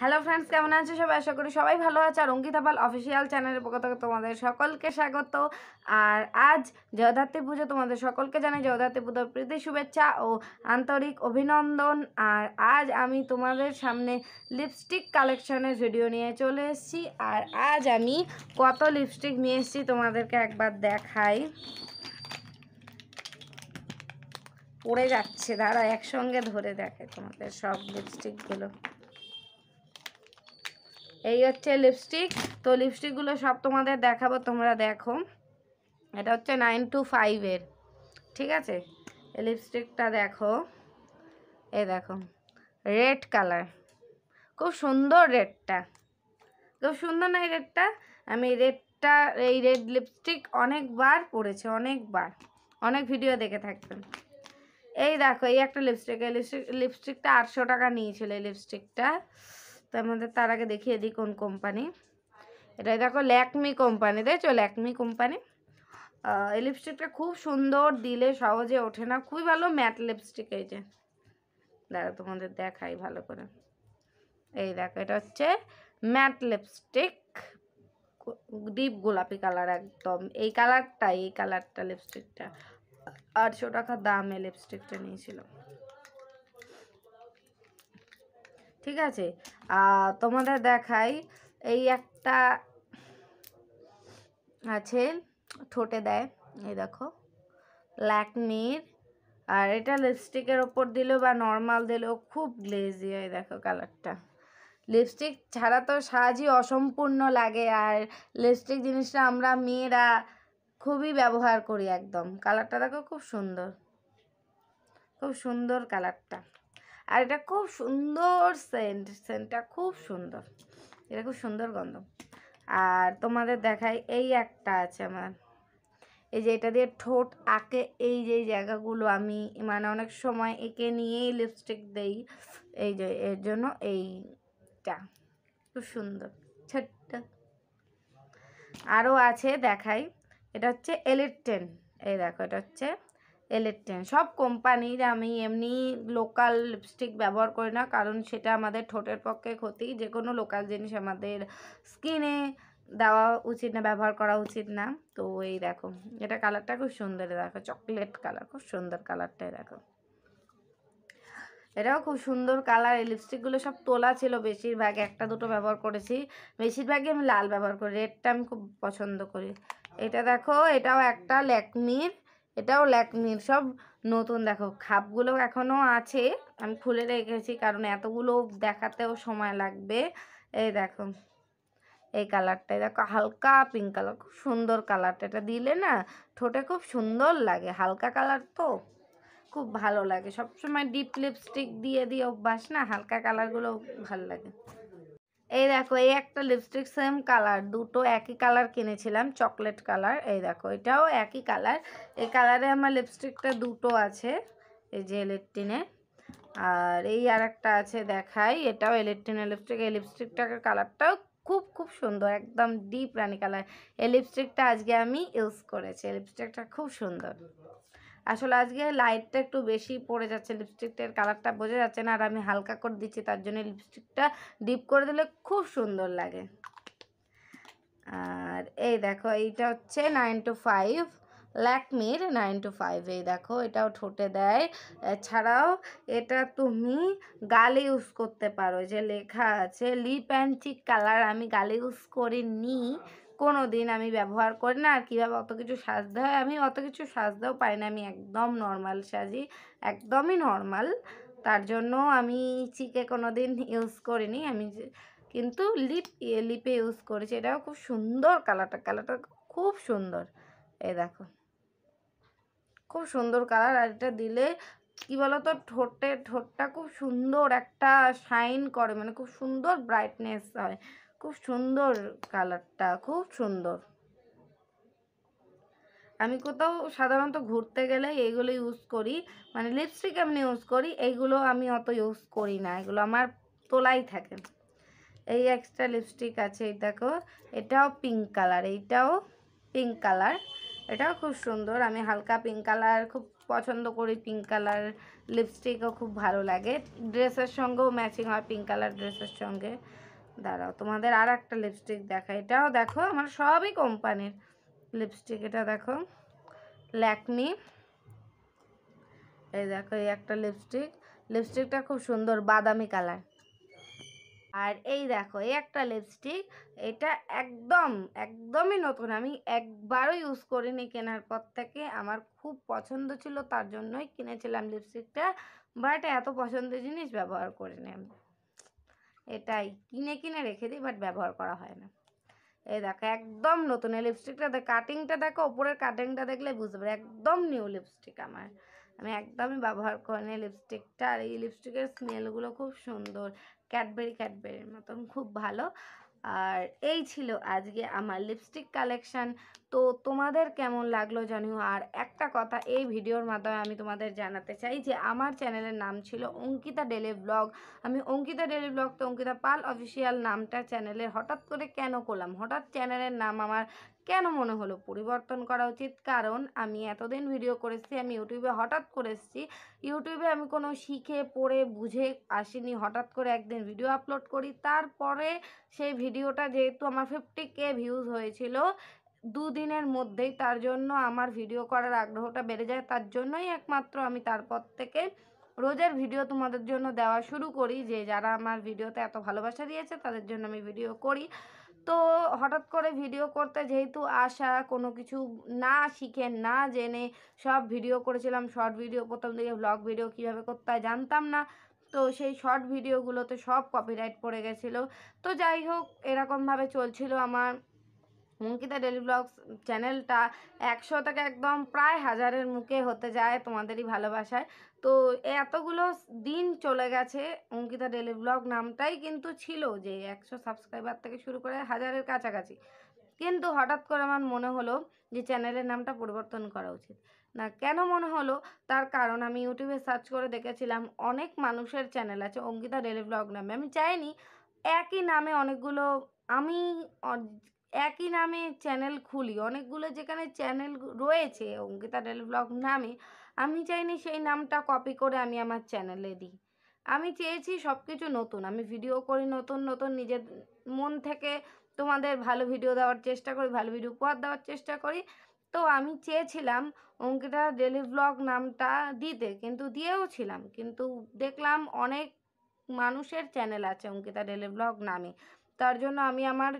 hello friends কেমন আছো সবাই আশা করি সবাই ভালো আছে আর অঙ্কিতা পাল অফিসিয়াল চ্যানেলের পক্ষ থেকে তোমাদের সকলকে স্বাগত আর আজ জয়ধাত্রী পুজো তোমাদের সকলকে জানাই জয়ধাত্রী পুজোর প্রীতি শুভেচ্ছা ও আন্তরিক অভিনন্দন আর আজ আমি তোমাদের সামনে লিপস্টিক কালেকশনের ভিডিও নিয়ে চলে এসেছি আর আজ আমি কত লিপস্টিক নিয়ে এসেছি তোমাদেরকে একবার দেখাই পড়ে যাচ্ছে দাঁড়া একসঙ্গে ধরে দেখে তোমাদের সব লিপস্টিকগুলো এই হচ্ছে লিপস্টিক তো লিপস্টিকগুলো সব তোমাদের দেখাবো তোমরা দেখো এটা হচ্ছে নাইন টু ফাইভের ঠিক আছে এই লিপস্টিকটা দেখো এ দেখো রেড কালার খুব সুন্দর রেডটা খুব সুন্দর না এই রেডটা আমি রেডটা এই রেড লিপস্টিক অনেকবার পরেছি অনেকবার অনেক ভিডিও দেখে থাকবেন এই দেখো এই একটা লিপস্টিক এই লিপস্টিক লিপস্টিকটা আটশো টাকা নিয়েছিল এই লিপস্টিকটা তো আমাদের তার আগে দেখিয়ে দিই কোন কোম্পানি এটা দেখো ল্যাকমি কোম্পানি দেখছো ল্যাকমি কোম্পানি এই লিপস্টিকটা খুব সুন্দর দিলে সহজে ওঠে না খুবই ভালো ম্যাট লিপস্টিক এই যে দেখো তোমাদের দেখাই ভালো করে এই দেখো এটা হচ্ছে ম্যাট লিপস্টিক ডিপ গোলাপি কালার একদম এই কালারটাই এই কালারটা লিপস্টিকটা আটশো টাকা দাম এই লিপস্টিকটা নিয়েছিলাম ঠিক আছে তোমাদের দেখাই এই একটা আছে ঠোঁটে দেয় এই দেখো ল্যাকমির আর এটা লিপস্টিকের ওপর দিলেও বা নর্মাল দিলেও খুব গ্লেজি হয় দেখো কালারটা লিপস্টিক ছাড়া তো সাজই অসম্পূর্ণ লাগে আর লিপস্টিক জিনিসটা আমরা মেয়েরা খুবই ব্যবহার করি একদম কালারটা দেখো খুব সুন্দর খুব সুন্দর কালারটা আর এটা খুব সুন্দর সেন্ট সেন্টটা খুব সুন্দর এটা খুব সুন্দর গন্ধ আর তোমাদের দেখাই এই একটা আছে আমার এই যে এটা দিয়ে ঠোঁট আঁকে এই যে জায়গাগুলো আমি মানে অনেক সময় এঁকে নিয়েই লিপস্টিক দেই এই যে এর জন্য এইটা খুব সুন্দর ছোট্টা আরও আছে দেখাই এটা হচ্ছে এলিট টেন এই দেখো এটা হচ্ছে এলের টেন সব কোম্পানির আমি এমনি লোকাল লিপস্টিক ব্যবহার করি না কারণ সেটা আমাদের ঠোঁটের পক্ষে ক্ষতি যে কোনো লোকাল জিনিস আমাদের স্কিনে দেওয়া উচিত না ব্যবহার করা উচিত না তো এই দেখো এটা কালারটা খুব সুন্দর দেখো চকলেট কালার খুব সুন্দর কালারটাই দেখো এটাও খুব সুন্দর কালার এই লিপস্টিকগুলো সব তোলা ছিল বেশিরভাগ একটা দুটো ব্যবহার করেছি বেশিরভাগই আমি লাল ব্যবহার করি রেডটা আমি খুব পছন্দ করি এটা দেখো এটাও একটা ল্যাকমির এটাও ল্যাকমির সব নতুন দেখো খাপগুলো এখনও আছে আমি খুলে রেখেছি কারণ এতগুলো দেখাতেও সময় লাগবে এই দেখো এই কালারটা দেখো হালকা পিঙ্ক কালার খুব সুন্দর কালারটা এটা দিলে না ঠোঁটে খুব সুন্দর লাগে হালকা কালার তো খুব ভালো লাগে সবসময় ডিপ লিপস্টিক দিয়ে দিয়ে অভ্যাস না হালকা কালারগুলো ভালো লাগে এই দেখো এই একটা লিপস্টিক সেম কালার দুটো একই কালার কিনেছিলাম চকলেট কালার এই দেখো এটাও একই কালার এই কালারে আমার লিপস্টিকটা দুটো আছে এই যে ইলেকট্রিনের আর এই আর একটা আছে দেখাই এটাও ইলেকট্রিনের লিপস্টিক এই লিপস্টিকটার কালারটাও খুব খুব সুন্দর একদম ডিপ রানি কালার এই লিপস্টিকটা আজকে আমি ইউজ করেছি লিপস্টিকটা খুব সুন্দর আসলে আজকে লাইটটা একটু বেশি পড়ে যাচ্ছে লিপস্টিকটার কালারটা বোঝা যাচ্ছে না আর আমি হালকা করে দিচ্ছি তার জন্য লিপস্টিকটা ডিপ করে দিলে খুব সুন্দর লাগে আর এই দেখো এইটা হচ্ছে নাইন টু ফাইভ ল্যাকমির নাইন টু ফাইভ এই দেখো এটাও ঠোঁটে দেয় এছাড়াও এটা তুমি গালে ইউজ করতে পারো যে লেখা আছে লিপ অ্যান্ড চিক কালার আমি গালে ইউজ করে নিই কোনো দিন আমি ব্যবহার করি না আর কীভাবে অত কিছু সাজতে হয় আমি অত কিছু সাজতেও পাই না আমি একদম নর্মাল সাজি একদমই নর্মাল তার জন্য আমি চিকে কোনো দিন ইউজ করিনি আমি কিন্তু লিপ লিপে ইউজ করেছি এটাও খুব সুন্দর কালারটা কালারটা খুব সুন্দর এ দেখো খুব সুন্দর কালার আর এটা দিলে কি বলতো ঠোঁটে ঠোঁটটা খুব সুন্দর একটা শাইন করে মানে খুব সুন্দর ব্রাইটনেস হয় খুব সুন্দর কালারটা খুব সুন্দর আমি কোথাও সাধারণত ঘুরতে গেলে এইগুলো ইউজ করি মানে লিপস্টিক আমি ইউজ করি এইগুলো আমি অত ইউজ করি না এগুলো আমার তোলাই থাকে এই এক্সট্রা লিপস্টিক আছে দেখো এটাও পিঙ্ক কালার এইটাও পিঙ্ক কালার এটাও খুব সুন্দর আমি হালকা পিঙ্ক কালার খুব পছন্দ করি পিঙ্ক কালার লিপস্টিকও খুব ভালো লাগে ড্রেসের সঙ্গেও ম্যাচিং হয় পিঙ্ক কালার ড্রেসের সঙ্গে দাঁড়াও তোমাদের আর একটা লিপস্টিক দেখা এটাও দেখো আমার সবই কোম্পানির লিপস্টিক এটা দেখো ল্যাকমি এই দেখো এই একটা লিপস্টিক লিপস্টিকটা খুব সুন্দর বাদামি কালার আর এই দেখো এই একটা লিপস্টিক এটা একদম একদমই নতুন আমি একবারও ইউজ করিনি কেনার পর থেকে আমার খুব পছন্দ ছিল তার জন্যই কিনেছিলাম লিপস্টিকটা বাট এত পছন্দের জিনিস ব্যবহার করিনি আমি এটাই কিনে কিনে রেখে দিই বাট ব্যবহার করা হয় না এই দেখো একদম নতুন এই লিপস্টিকটা কাটিংটা দেখো ওপরের কাটিংটা দেখলে বুঝতে পারি একদম নিউ লিপস্টিক আমার আমি একদমই ব্যবহার করিনি লিপস্টিকটা আর এই লিপস্টিকের স্মেলগুলো খুব সুন্দর ক্যাডবেরি ক্যাডবেরির মতন খুব ভালো আর এই ছিল আজকে আমার লিপস্টিক কালেকশান তো তোমাদের কেমন লাগলো জানিও আর একটা কথা এই ভিডিওর মাধ্যমে আমি তোমাদের জানাতে চাই যে আমার চ্যানেলের নাম ছিল অঙ্কিতা ডেলি ব্লগ আমি অঙ্কিতা ডেলি ব্লগ তো অঙ্কিতা পাল অফিসিয়াল নামটা চ্যানেলের হঠাৎ করে কেন করলাম হঠাৎ চ্যানেলের নাম আমার কেন মনে হলো পরিবর্তন করা উচিত কারণ আমি এতদিন ভিডিও করেছি আমি ইউটিউবে হঠাৎ করে এসেছি ইউটিউবে আমি কোনো শিখে পড়ে বুঝে আসিনি হঠাৎ করে একদিন ভিডিও আপলোড করি তারপরে সেই ভিডিওটা যেহেতু আমার ফিফটি কে ভিউজ হয়েছিল দুদিনের মধ্যেই তার জন্য আমার ভিডিও করার আগ্রহটা বেড়ে যায় তার জন্যই একমাত্র আমি তারপর থেকে রোজের ভিডিও তোমাদের জন্য দেওয়া শুরু করি যে যারা আমার ভিডিওতে এত ভালোবাসা দিয়েছে তাদের জন্য আমি ভিডিও করি তো হঠাৎ করে ভিডিও করতে যেহেতু আসা কোনো কিছু না শিখে না জেনে সব ভিডিও করেছিলাম শর্ট ভিডিও প্রথম দেখে ব্লগ ভিডিও কীভাবে করতে হয় জানতাম না তো সেই শর্ট ভিডিওগুলোতে সব কপিরাইট পড়ে গেছিলো তো যাই হোক এরকমভাবে চলছিল আমার অঙ্কিতা ডেলি ব্লগস চ্যানেলটা একশো থেকে একদম প্রায় হাজারের মুখে হতে যায় তোমাদেরই ভালোবাসায় তো এতগুলো দিন চলে গেছে অঙ্কিতা ডেলি ব্লগ নামটাই কিন্তু ছিল যে একশো সাবস্ক্রাইবার থেকে শুরু করে হাজারের কাছাকাছি কিন্তু হঠাৎ করে আমার মনে হলো যে চ্যানেলের নামটা পরিবর্তন করা উচিত না কেন মনে হলো তার কারণ আমি ইউটিউবে সার্চ করে দেখেছিলাম অনেক মানুষের চ্যানেল আছে অঙ্কিতা ডেলি ব্লগ নামে আমি চাইনি একই নামে অনেকগুলো আমি একই নামে চ্যানেল খুলি অনেকগুলো যেখানে চ্যানেল রয়েছে অঙ্কিতা ডেল ব্লগ নামে আমি চাইনি সেই নামটা কপি করে আমি আমার চ্যানেলে দিই আমি চেয়েছি সব কিছু নতুন আমি ভিডিও করি নতুন নতুন নিজের মন থেকে তোমাদের ভালো ভিডিও দেওয়ার চেষ্টা করি ভালো ভিডিও উপহার দেওয়ার চেষ্টা করি তো আমি চেয়েছিলাম অঙ্কিতা ডেলি ব্লগ নামটা দিতে কিন্তু দিয়েও ছিলাম কিন্তু দেখলাম অনেক মানুষের চ্যানেল আছে অঙ্কিতা ডেলি ব্লগ নামে তার জন্য আমি আমার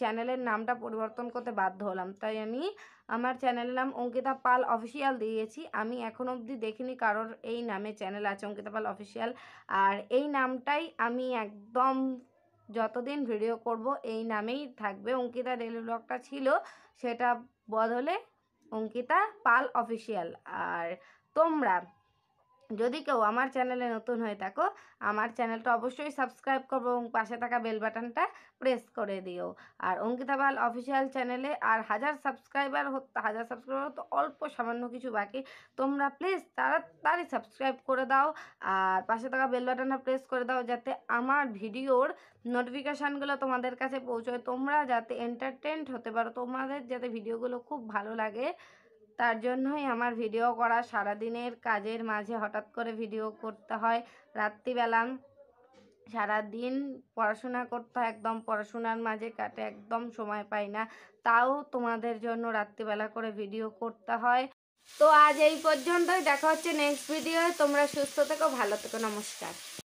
চ্যানেলের নামটা পরিবর্তন করতে বাধ্য হলাম তাই আমি আমার চ্যানেলের নাম অঙ্কিতা পাল অফিসিয়াল দিয়েছি আমি এখন অবধি দেখিনি কারোর এই নামে চ্যানেল আছে অঙ্কিতা পাল অফিসিয়াল আর এই নামটাই আমি একদম যতদিন ভিডিও করব এই নামেই থাকবে অঙ্কিতা ডেলি ব্লগটা ছিল সেটা বদলে অঙ্কিতা পাল অফিসিয়াল আর তোমরা যদি কেউ আমার চ্যানেলে নতুন হয়ে থাকো আমার চ্যানেলটা অবশ্যই সাবস্ক্রাইব করবো এবং পাশে থাকা বেল বাটনটা প্রেস করে দিও আর অঙ্কিতা পাল অফিসিয়াল চ্যানেলে আর হাজার সাবস্ক্রাইবার হাজার সাবস্ক্রাইবার তো অল্প সামান্য কিছু বাকি তোমরা প্লিজ তাড়াতাড়ি সাবস্ক্রাইব করে দাও আর পাশে থাকা বেল বাটনটা প্রেস করে দাও যাতে আমার ভিডিওর নোটিফিকেশানগুলো তোমাদের কাছে পৌঁছয় তোমরা যাতে এন্টারটেন্ট হতে পারো তোমাদের যাতে ভিডিওগুলো খুব ভালো লাগে তার জন্যই আমার ভিডিও করা সারাদিনের কাজের মাঝে হঠাৎ করে ভিডিও করতে হয় রাত্রিবেলা সারাদিন পড়াশোনা করতে হয় একদম পড়াশোনার মাঝে কাটে একদম সময় পাই না তাও তোমাদের জন্য রাত্রিবেলা করে ভিডিও করতে হয় তো আজ এই পর্যন্তই দেখা হচ্ছে নেক্সট ভিডিওয় তোমরা সুস্থ থেকো ভালো থেকো নমস্কার